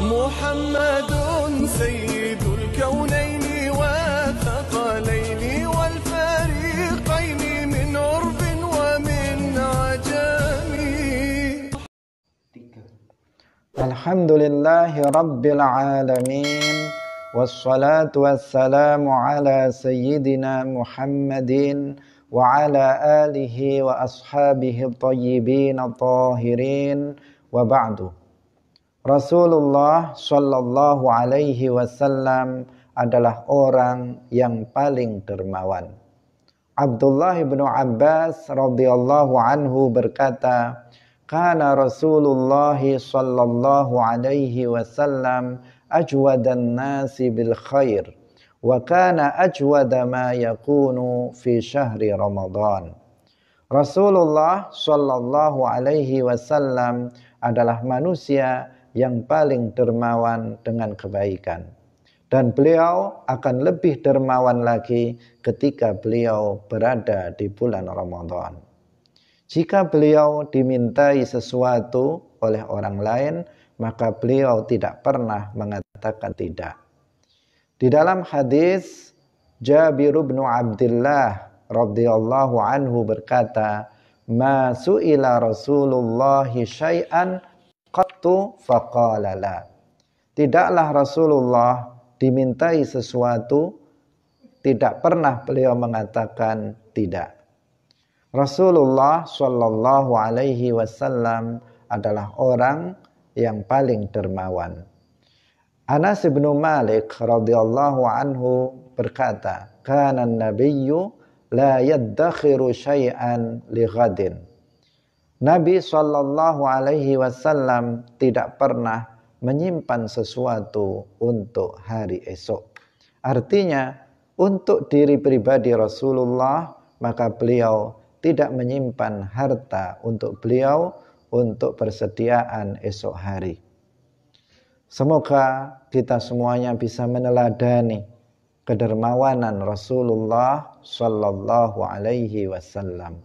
محمد سيد الكونين والثقلين والفريقين من عرب ومن عجم الحمد لله رب العالمين والصلاة والسلام على سيدنا محمد وعلى آله وأصحابه الطيبين الطاهرين وبعد Rasulullah Shallallahu Alaihi Wasallam adalah orang yang paling dermawan. Abdullah bin Abbas radhiyallahu anhu berkata, "Kana Rasulullah sallallahu alaihi wasallam ajwadan nasi bil khair wa kana ajwada ma yakunu fi syahri Ramadan." Rasulullah sallallahu alaihi wasallam adalah manusia yang paling dermawan dengan kebaikan. Dan beliau akan lebih dermawan lagi ketika beliau berada di bulan Ramadan. Jika beliau dimintai sesuatu oleh orang lain, maka beliau tidak pernah mengatakan tidak. Di dalam hadis Jabir bin Abdullah radhiyallahu anhu berkata, "Ma su'ila Rasulullah syai'an" qattu faqala Tidaklah Rasulullah dimintai sesuatu tidak pernah beliau mengatakan tidak. Rasulullah Shallallahu Alaihi Wasallam adalah orang yang paling dermawan. Anas bin Malik radhiyallahu anhu berkata, "Kana an-nabiyyu la yaddakhiru syai'an li ghadin." Nabi Shallallahu Alaihi Wasallam tidak pernah menyimpan sesuatu untuk hari esok. Artinya, untuk diri pribadi Rasulullah, maka beliau tidak menyimpan harta untuk beliau untuk persediaan esok hari. Semoga kita semuanya bisa meneladani kedermawanan Rasulullah Shallallahu Alaihi Wasallam.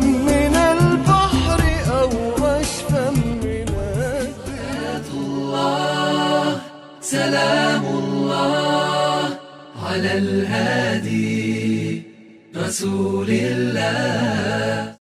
من البحر أو أشفى من الدنيا الله سلام الله على الهادي رسول الله